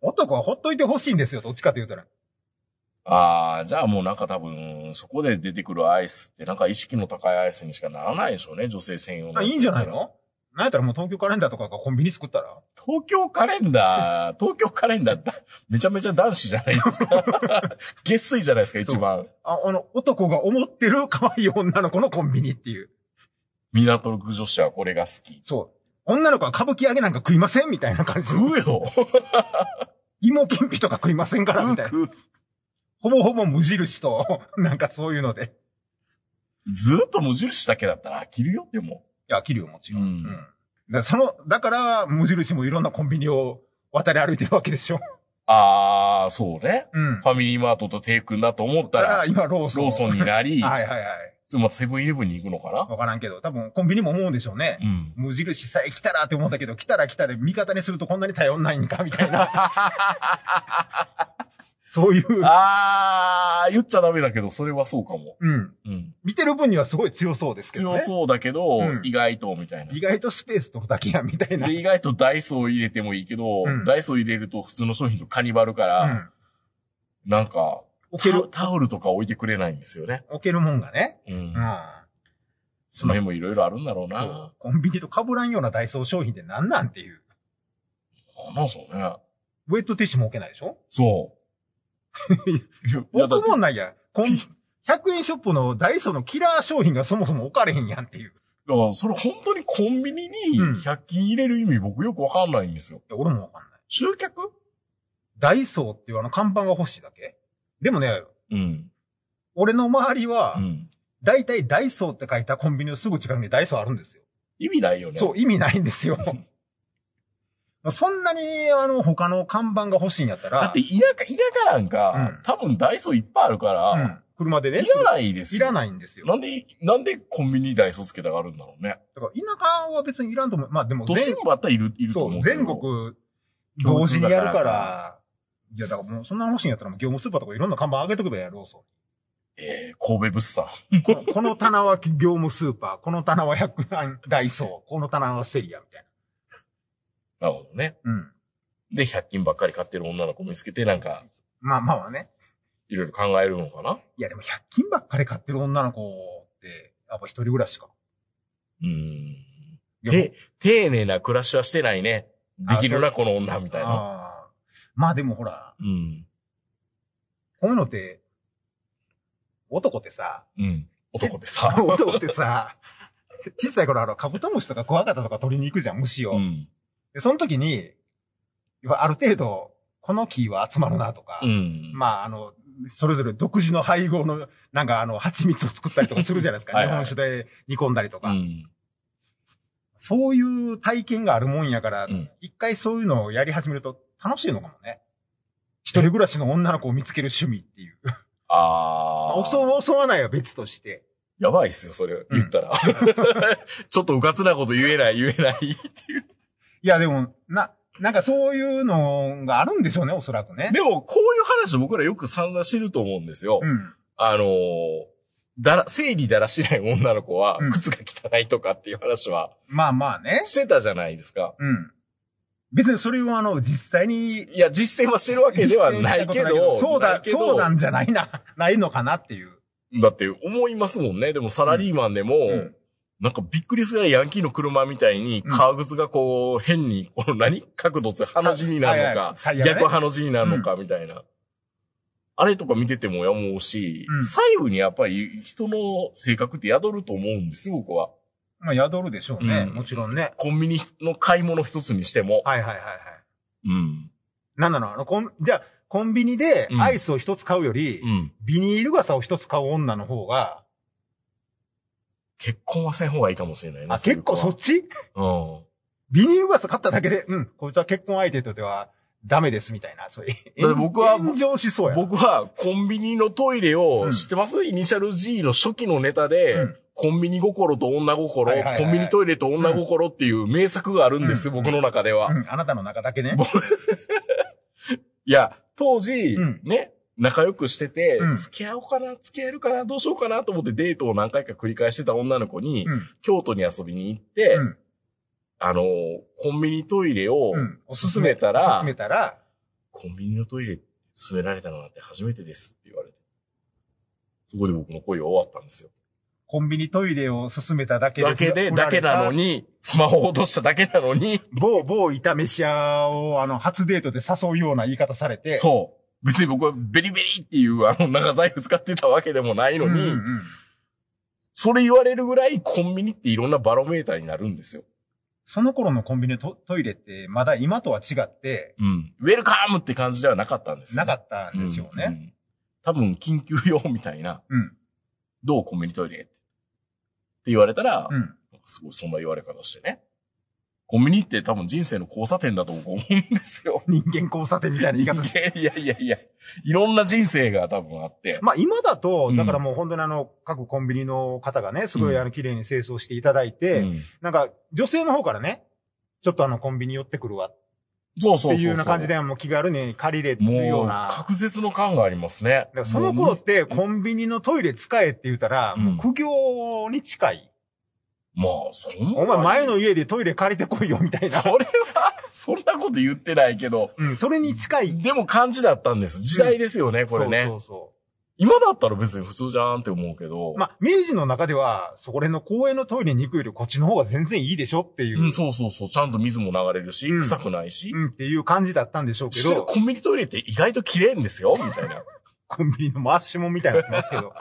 男はほっといてほしいんですよ、どっちかって言うたら。ああ、じゃあもうなんか多分、そこで出てくるアイスってなんか意識の高いアイスにしかならないでしょうね、女性専用の。あ、いいんじゃないのなんやったらもう東京カレンダーとかがコンビニ作ったら東京カレンダー、東京カレンダーだ、めちゃめちゃ男子じゃないですか。[LAUGHS] 月水じゃないですか、一番。あ、あの、男が思ってる可愛い女の子のコンビニっていう。港の女子はこれが好き。そう。女の子は歌舞伎揚げなんか食いませんみたいな感じ。食うよ。芋けんぴとか食いませんからみたいな。ほぼほぼ無印と、なんかそういうので。ずっと無印だけだったら飽きるよ、でも。いや、飽きるよ、もちろん。うん。うん、その、だから、無印もいろんなコンビニを渡り歩いてるわけでしょ。ああ、そうね。うん。ファミリーマートとテイクンだと思ったら、今ローソン。ローソンになり。はいはいはい。つまセブンイレブンに行くのかなわからんけど、多分コンビニも思うんでしょうね。うん。無印さえ来たらって思ったけど、来たら来たで味方にするとこんなに頼んないんか、みたいな。[LAUGHS] そういう。ああ、言っちゃダメだけど、それはそうかも。うん。うん。見てる分にはすごい強そうですけどね。強そうだけど、うん、意外と、みたいな。意外とスペースとだけや、みたいな。で、意外とダイソー入れてもいいけど、うん、ダイソー入れると普通の商品とカニバルから、うん、なんか、置ける。タオルとか置いてくれないんですよね。置けるもんがね。うん。うんその辺もいろいろあるんだろうな。そう。コンビニと被らんようなダイソー商品って何なんていう。あ、なんすよね。ウェットティッシュも置けないでしょそう。[LAUGHS] 置くもんないや。コン、100円ショップのダイソーのキラー商品がそもそも置かれへんやんっていう。だから、それ本当にコンビニに100均入れる意味、僕よくわかんないんですよ。いや、俺もわかんない。集客ダイソーっていうあの看板が欲しいだけでもね、うん。俺の周りは、うん。大体ダイソーって書いたコンビニのすぐ近くにダイソーあるんですよ。意味ないよね。そう、意味ないんですよ。[LAUGHS] そんなに、あの、他の看板が欲しいんやったら。だって、田舎、田舎なんか、うん、多分ダイソーいっぱいあるから、うん、車でね。いらないですよ。いらないんですよ。なんで、なんでコンビニダイソーつけたがあるんだろうね。だから、田舎は別にいらんと思う。まあでも、都心部あったらいる、いると思う。そう、全国、同時にやるから、いや、だからもう、そんな話にやったら、業務スーパーとかいろんな看板上げとけばやろうそう。ええー、神戸物産こ。この棚は業務スーパー、この棚は百円ダイソー、この棚はセリアみたいな。なるほどね。うん。で、100均ばっかり買ってる女の子見つけて、なんか。まあまあね。いろいろ考えるのかないや、でも100均ばっかり買ってる女の子って、やっぱ一人暮らしか。うん。で、丁寧な暮らしはしてないね。できるな、この女、みたいな。まあでもほら、うん。こういうのって、男ってさ、うん。男ってさ、[LAUGHS] 男ってさ、小さい頃あの、カブトムシとかクワガタとか取りに行くじゃん、虫を。うん。で、その時に、ある程度、この木は集まるなとか、うん、まあ、あの、それぞれ独自の配合の、なんかあの、蜂蜜を作ったりとかするじゃないですか。はいはい、日本酒で煮込んだりとか、うん。そういう体験があるもんやから、うん、一回そういうのをやり始めると楽しいのかもね。一人暮らしの女の子を見つける趣味っていう。ああ。[LAUGHS] 襲、襲わないは別として。やばいっすよ、それ、言ったら。うん、[LAUGHS] ちょっとうかつなこと言えない、言えないっていう。いや、でも、な、なんかそういうのがあるんでしょうね、おそらくね。でも、こういう話僕らよく散々してると思うんですよ。うん、あのー、だら、生理だらしない女の子は、靴が汚いとかっていう話は、うん、まあまあね。してたじゃないですか。うん。別にそれはあの、実際に。いや、実践はしてるわけではないけど。そうだ、そうなんじゃないな、[LAUGHS] ないのかなっていう。だって思いますもんね。でもサラリーマンでも、うんうんなんかびっくりするヤンキーの車みたいに、革靴がこう、変に、この何角度つ、ハの字になるのか、逆ハの字になるのか、みたいな。あれとか見ててもやもうし、細部にやっぱり人の性格って宿ると思うんです、僕は。まあ、宿るでしょうね、うんもちろんね。コンビニの買い物一つにしても。はいはいはいはい。うん。なんなのあの、コン、じゃあ、コンビニでアイスを一つ買うより、うん。ビニール傘を一つ買う女の方が、結婚はせん方がいいかもしれないね。あ、結構そっちうん。ビニール傘買っただけで、うん、こいつは結婚相手とではダメですみたいな、そういう。僕は炎上しそうや。僕はコンビニのトイレうを、ん知ってますイニシャル G の初期のネタで、うんコンビニ心と女心、はいはいはい、コンビニトイレと女心っていう名作があるんです、うん、僕の中では、うんあなたの中だけね。[LAUGHS] いや、当時、ね、仲良くしてて、付き合おうかな、付き合えるかな、どうしようかなと思ってデートを何回か繰り返してた女の子に、京都に遊びに行って、あの、コンビニトイレをすめたら、勧めたら、コンビニのトイレ勧められたのなんて初めてですって言われて、そこで僕の恋は終わったんですよ。コンビニトイレを進めただけで。だけで、だけなのに、スマホを落としただけなのに。某、某炒めし屋を、あの、初デートで誘うような言い方されて。そう。別に僕はベリベリっていう、あの、長財布使ってたわけでもないのに、うんうん、それ言われるぐらいコンビニっていろんなバロメーターになるんですよ。その頃のコンビニトトイレって、まだ今とは違って、うん。ウェルカムって感じではなかったんです、ね、なかったんですよね。うんうん、多分、緊急用みたいな、うん。どうコンビニトイレ言われたら、うん、すごいそんな言われ方してね。コンビニって多分人生の交差点だと思うんですよ。人間交差点みたいな言い方して。いやいやいや、いろんな人生が多分あって。まあ今だと、だからもう本当にあの、各コンビニの方がね、すごいあの、綺麗に清掃していただいて、うん、なんか女性の方からね、ちょっとあの、コンビニ寄ってくるわそうそうそう。っていうような感じで、もう気軽に借りれるような。う確実の感がありますね。その頃って、コンビニのトイレ使えって言ったら、もう苦行に近い。うまあ、そんな。お前前の家でトイレ借りてこいよ、みたいな。それは、[LAUGHS] そんなこと言ってないけど。うん、それに近い。でも感じだったんです。時代ですよね、これね。そうそうそう。今だったら別に普通じゃんって思うけど。まあ、明治の中では、そこら辺の公園のトイレに行くよりこっちの方が全然いいでしょっていう。うん、そうそうそう。ちゃんと水も流れるし、うん、臭くないし、うん。っていう感じだったんでしょうけど。コンビニトイレって意外と綺麗んですよ、みたいな。[LAUGHS] コンビニの回し物みたいになってますけど。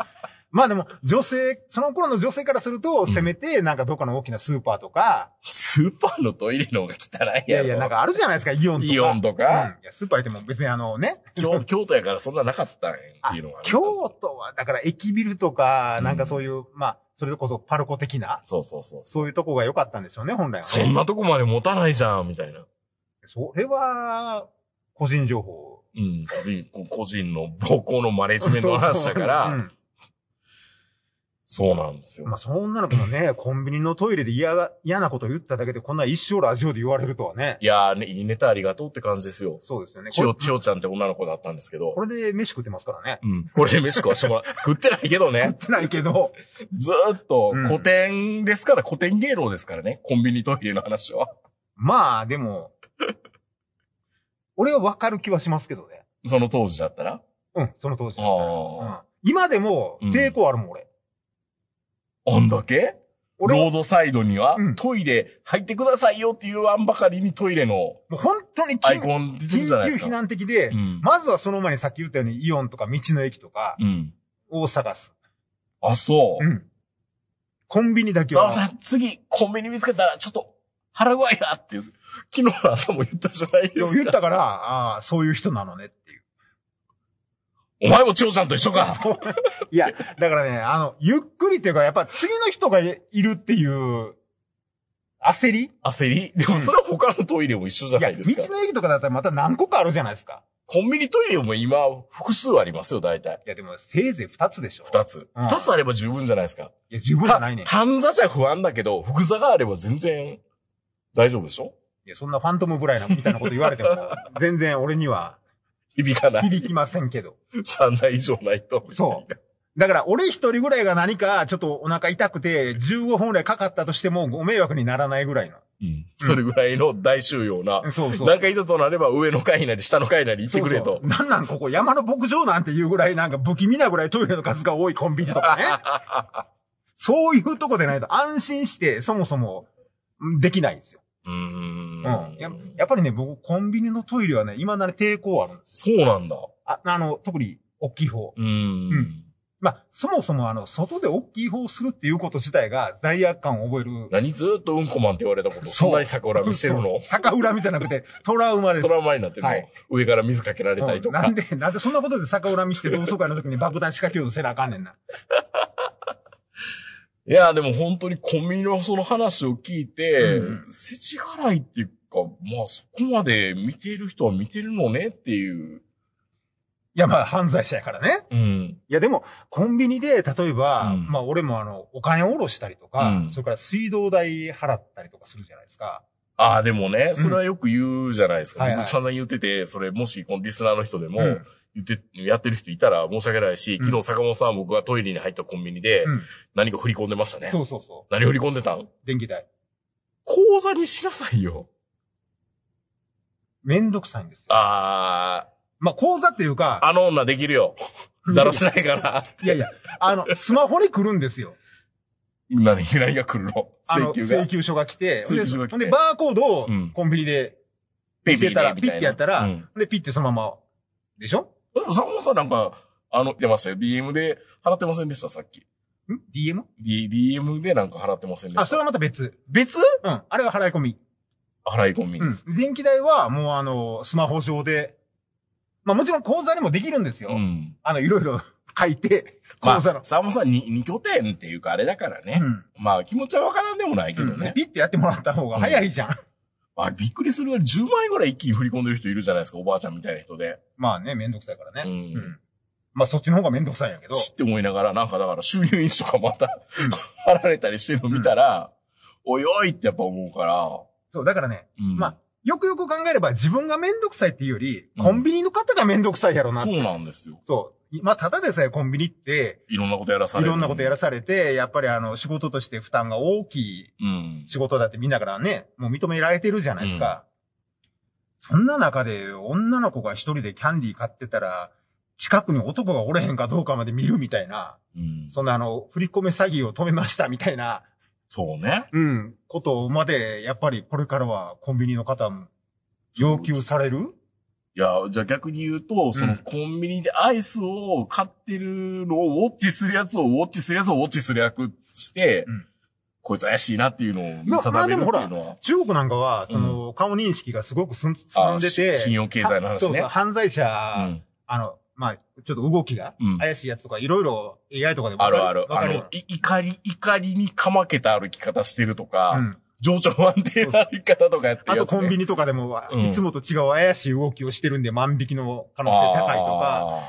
まあでも、女性、その頃の女性からすると、せめて、なんかどっかの大きなスーパーとか、スーパーのトイレの方が汚いやろ。いやいや、なんかあるじゃないですか、イオンとか。イオンとか。うん、いやスーパー行っても別にあのね。京京都やからそんななかったんっていうのが京都は、だから駅ビルとか、なんかそういう、うん、まあ、それこそパルコ的な。そうそうそう。そういうとこが良かったんでしょうね、本来は、ね。そんなとこまで持たないじゃん、みたいな。それは、個人情報。うん、個人、個人の暴行 [LAUGHS] のマネジメントの話だから、そうそうそううんそうなんですよ。まあ、そんなのもね、コンビニのトイレで嫌が、嫌なこと言っただけで、こんな一生ラジオで言われるとはね。いやー、ね、いいネタありがとうって感じですよ。そうですよね。ちよ、ちよちゃんって女の子だったんですけど。これで飯食ってますからね。うん。これで飯食わしてもらう。食ってないけどね。食ってないけど。ずーっと、古典ですから、古典芸能ですからね。コンビニトイレの話は。まあ、でも、俺はわかる気はしますけどね。その当時だったらうん、その当時だったら。うん、今でも、抵抗あるもん、俺。あんだけロードサイドには、トイレ入ってくださいよって言わんばかりにトイレの。もう本当に緊急避難的で、まずはその前にさっき言ったようにイオンとか道の駅とか、を探す、あ、そう。うん。コンビニだけは。さあさあ、次、コンビニ見つけたら、ちょっと、腹具合だって、昨日の朝も言ったじゃないですか。言ったから、ああ、そういう人なのねって。お前も千代ちゃんと一緒か。いや、だからね、あの、ゆっくりっていうか、やっぱ次の人がいるっていう、焦り焦りでもそれは他のトイレも一緒じゃないですか。道の駅とかだったらまた何個かあるじゃないですか。コンビニトイレも今、複数ありますよ、大体。いや、でも、せいぜい二つでしょ二つ。二、うん、つあれば十分じゃないですか。いや、十分じゃないね。単座じゃ不安だけど、複座があれば全然、大丈夫でしょいや、そんなファントムぐらいな、みたいなこと言われても、全然俺には、響かない。響きませんけど。3台以上ないと。そう。だから、俺一人ぐらいが何か、ちょっとお腹痛くて、15分ぐらいかかったとしても、ご迷惑にならないぐらいの。うん。それぐらいの大収容な。そうそう。なんかいざとなれば、上の階なり、下の階なり行ってくれと。なんなんここ、山の牧場なんていうぐらい、なんか不気味なぐらいトイレの数が多いコンビニとかね。[LAUGHS] そういうとこでないと安心して、そもそも、できないんですよ。うん。うんや。やっぱりね、僕、コンビニのトイレはね、今なり抵抗あるんですよ。そうなんだ。あ、あの、特に、大きい方。うん。うん。まあ、そもそもあの、外で大きい方をするっていうこと自体が罪悪感を覚える。何ずっとうんこマンって言われたこと。そんなに逆恨みしてるの逆恨みじゃなくて、トラウマです。トラウマになってる、はい、上から水かけられたりとか、うん、なんで、なんでそんなことで逆恨みして同窓会の時に爆弾仕掛けようとせなあかんねんな。いや、でも本当にコンビニのその話を聞いて、せち世知辛いっていうか、まあそこまで見ている人は見てるのねっていう。いや、まあ、犯罪者やからね。うん。いや、でも、コンビニで、例えば、うん、まあ、俺もあの、お金を下ろしたりとか、うん、それから水道代払ったりとかするじゃないですか。ああ、でもね、それはよく言うじゃないですか。うん、散々言ってて、それもしこのリスナーの人でも、言って、やってる人いたら申し訳ないし、昨日坂本さん僕がトイレに入ったコンビニで、何か振り込んでましたね。そうそうそう。何振り込んでたん電気代。口座にしなさいよ。めんどくさいんですよ。ああ。まあ、口座っていうか。あの女できるよ。[LAUGHS] だろしないから。いやいや、あの、スマホに来るんですよ。何依頼が来るの請求が。請求書が来て、請求書が来て。で、バーコードをコンビニで、ピッてったら、ピッてやったら、で、ピッてそのまま、でしょでもさ、もさ、なんか、あの、出ましたよ。DM で払ってませんでした、さっき。ん ?DM?DM DM でなんか払ってませんでした。あ、それはまた別。別うん。あれは払い込み。払い込み。うん。電気代はもうあの、スマホ上で、まあもちろん口座にもできるんですよ。うん。あの、いろいろ書いて、[LAUGHS] まあ、沢本さんに、二拠点っていうかあれだからね。うん、まあ気持ちはわからんでもないけどね、うん、ピッてやってもらった方が早いじゃん。うん、まあびっくりするより10万円ぐらい一気に振り込んでる人いるじゃないですか、おばあちゃんみたいな人で。まあね、めんどくさいからね。うん。まあそっちの方がめんどくさいんやけど。知って思いながら、なんかだから収入印とかまた、払 [LAUGHS] われたりしてるの見たら、おいおいってやっぱ思うから。そう、だからね、うん、まあ、よくよく考えれば自分がめんどくさいっていうより、コンビニの方がめんどくさいやろなそうなんですよ。そう。まあ、ただでさえコンビニって、いろんなことやらされて。いろんなことやらされて、やっぱりあの、仕事として負担が大きい仕事だってみんなからね、もう認められてるじゃないですか。うん、そんな中で、女の子が一人でキャンディー買ってたら、近くに男がおれへんかどうかまで見るみたいな、うん、そんなあの、振り込め詐欺を止めましたみたいな、そうね。うん。ことまで、やっぱりこれからはコンビニの方も要求されるいや、じゃあ逆に言うと、そのコンビニでアイスを買ってるのをウォッチするやつをウォッチするやつをウォッチする役して、うん、こいつ怪しいなっていうのを見定めるっていうのは。まあ、でもほら、中国なんかは、その、顔認識がすごく進んでて、信用経済の話ね。犯罪者、うん、あの、まあ、ちょっと動きが、怪しいやつとか、いろいろ AI とかでもあるある。あるあの、怒り、怒りにかまけた歩き方してるとか、うん情緒不安定な言い方とかやってるね、あとコンビニとかでも、いつもと違う怪しい動きをしてるんで万引きの可能性高いとか。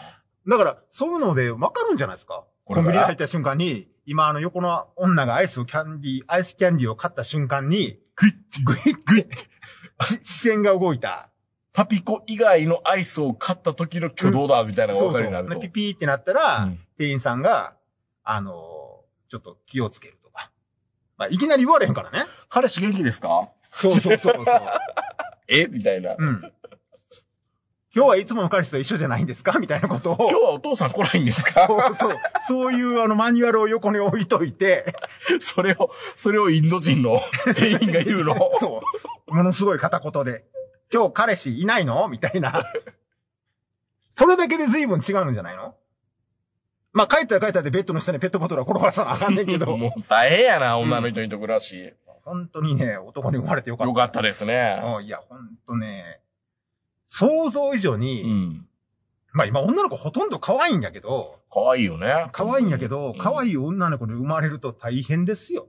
だから、そういうのでわかるんじゃないですか。コンビニ入った瞬間に、今あの横の女がアイスをキャンディー、アイスキャンディーを買った瞬間に、グイッ、グイッ、グイッ、視線が動いた。パピコ以外のアイスを買った時の挙動だ、みたいなことになると、うん、そうそうピピーってなったら、うん、店員さんが、あのー、ちょっと気をつける。まあ、いきなり言われへんからね。彼氏元気ですかそうそうそうそう。[LAUGHS] えみたいな。うん。今日はいつもの彼氏と一緒じゃないんですかみたいなことを。今日はお父さん来ないんですかそうそう。そういうあのマニュアルを横に置いといて。それを、それをインド人の [LAUGHS] 店員が言うの。そう。ものすごい片言で。今日彼氏いないのみたいな。それだけで随分違うんじゃないのまあ、帰ったら帰ったでベッドの下にペットボトルは転がさなあかんねんけど。[LAUGHS] もう大変やな、女の人にと暮らし。本当にね、男に生まれてよかった。よかったですね。いや、本当ね、想像以上に、うん、まあ今女の子ほとんど可愛いんやけど。可愛いよね。可愛いんやけど、可愛い女の子に生まれると大変ですよ。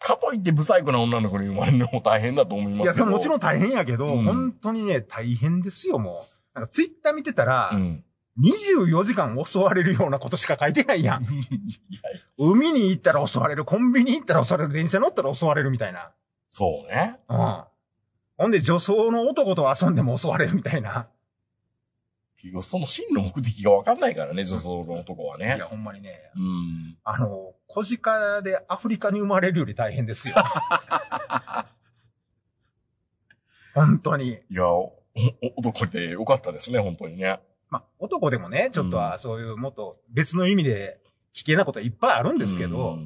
かといって不細工な女の子に生まれるのも大変だと思いますけど。いや、もちろん大変やけど、うん、本当にね、大変ですよ、もう。なんかツイッター見てたら、うん、24時間襲われるようなことしか書いてないやん。[LAUGHS] 海に行ったら襲われる、コンビニ行ったら襲われる、電車乗ったら襲われるみたいな。そうね。うん。ほんで、女装の男と遊んでも襲われるみたいな。結局、その真の目的がわかんないからね、女装の男はね。いや、ほんまにね。うん。あの、小鹿でアフリカに生まれるより大変ですよ。[LAUGHS] 本当に。いや、男でよかったですね、本当にね。まあ、男でもね、ちょっとはそういうもっと別の意味で危険なことはいっぱいあるんですけど、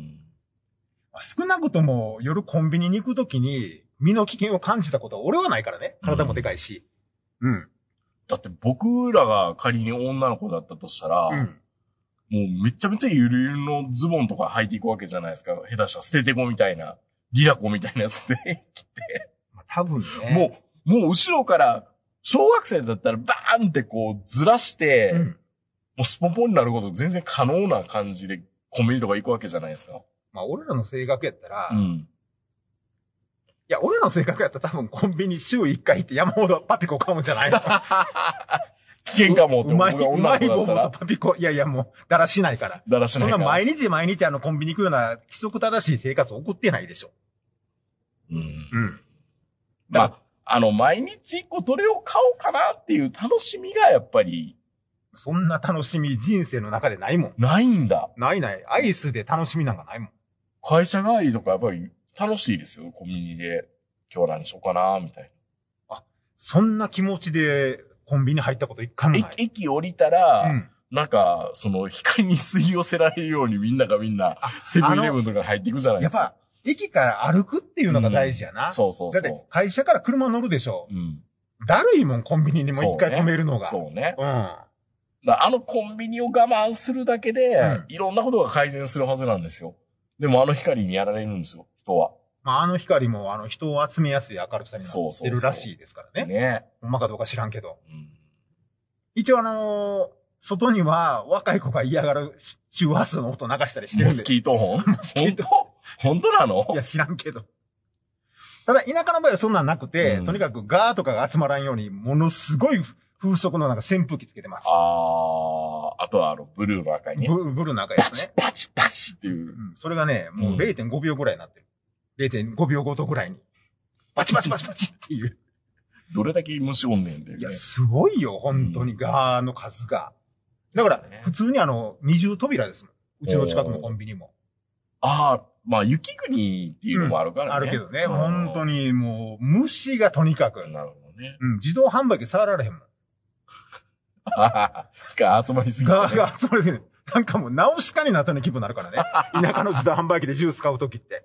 少なくとも夜コンビニに行くときに身の危険を感じたことは俺はないからね。体もでかいし。うん。うん、だって僕らが仮に女の子だったとしたら、うん、もうめちゃめちゃゆるゆるのズボンとか履いていくわけじゃないですか。下手したら捨ててこみたいな、リラコみたいなやつで [LAUGHS] 来て。まあ、多分ね。もう、もう後ろから小学生だったらバーンってこうずらして、うん、もうスポポになること全然可能な感じでコンビニとか行くわけじゃないですか。まあ俺らの性格やったら、うん、いや俺らの性格やったら多分コンビニ週1回行って山ほどパピコ買うんじゃないの [LAUGHS] 危険かもって思う。うまい、うまいとパピコ。いやいやもう、だらしないから。だらしないから。そんな毎日毎日あのコンビニ行くような規則正しい生活を送ってないでしょ。うん。うん。まああの、毎日一個どれを買おうかなっていう楽しみがやっぱり。そんな楽しみ人生の中でないもん。ないんだ。ないない。アイスで楽しみなんかないもん。会社帰りとかやっぱり楽しいですよ。コンビニで。今日何しようかな、みたいな。あ、そんな気持ちでコンビニ入ったこと一回もない。駅降りたら、うん、なんか、その光に吸い寄せられるようにみんながみんな、セブンイレブンとか入っていくじゃないですか。やっぱ、駅から歩くっていうのが大事やな。うん、そうそうそう。だって会社から車乗るでしょ。うん。だるいもん、コンビニにも一回止めるのが。そうね。うねうん。だあのコンビニを我慢するだけで、うん、いろんなことが改善するはずなんですよ。でもあの光にやられるんですよ、人は。まあ、あの光も、あの、人を集めやすい明るさになってるらしいですからね。そうそうそうね。ほんまかどうか知らんけど。うん、一応あのー、外には若い子が嫌がる周波数の音流したりしてるんで。スキートホンスキートホン [LAUGHS] 本当なのいや、知らんけど。ただ、田舎の場合はそんなんなくて、うんとにかくガーとかが集まらんように、ものすごい風速のなんか扇風機つけてます。あー、あとはあの、ブルーの赤いね。ブブルーの赤いね。パチパチパチっていうう。ん。それがね、もう0.5秒ぐらいになってる。0.5秒ごとぐらいに。パチパチパチパチっていう。どれだけ虫おんねんで、いや、。すごいよ、本当に、ガーの数が。だから、普通にあの、二重扉ですもん。うちの近くのコンビニも。あまあ、雪国っていうのもあるからね。あるけどね。本当に、もう、虫がとにかく。なるほどね。うん、自動販売機触られへんもん。が集まりすぎて、ね。が集まりすぎる。なんかもう、直しかになったような気分になるからね。田舎の自動販売機でジュース買うときって。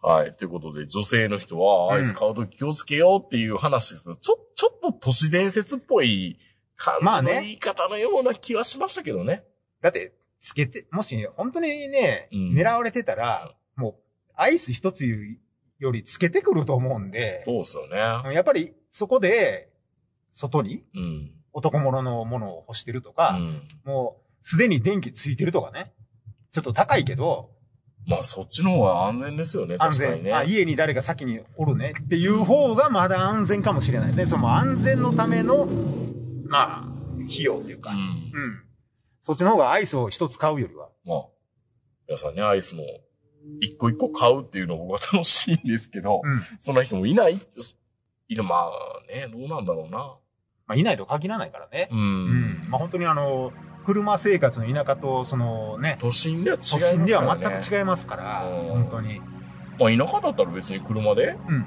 はい。ということで、女性の人は、アイス買うと気をつけようっていう話です、うん、ちょ、ちょっと都市伝説っぽい感じの言い方のような気はしましたけどね。まあねだって、つけて、もし、本当にね、狙われてたら、もう、アイス一つよりつけてくると思うんで、そうっすよね。やっぱり、そこで、外に、男物のものを干してるとうか、ん。もう、すでに電気ついてるとかね。ちょっと高いけど、まあ、そっちの方が安全ですよね。安全、にね。あ家に誰か先におるねっていう方がまだ安全かもしれないですね。その安全のための、まあ、費用っていうか、ううん。そっちの方がアイスを一つ買うよりは。まあ、皆さんね、アイスも一個一個買うっていうの僕は楽しいんですけど、うん、そんな人もいない、いる、まあね、どうなんだろうな。まあ、いないと限らないからね。うん。うん、まあ本当にあの、車生活の田舎と、そのね、都心では違いますから、ね、都心では全く違いますから、本当に。まあ田舎だったら別に車で、うん。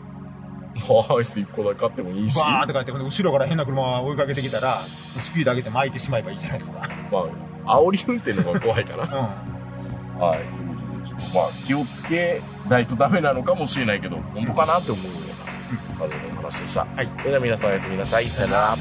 もうアイス1個だけ買ってもいいし。バーって帰って、後ろから変な車追いかけてきたら、スピード上げて巻いてしまえばいいじゃないですか。まあ、煽り運転の方が怖いから。うん。はい。まあ、気をつけないとダメなのかもしれないけど、本当かなって思うような、感じの話でした。はい。それでは皆さんおやすみなさい。さよなら。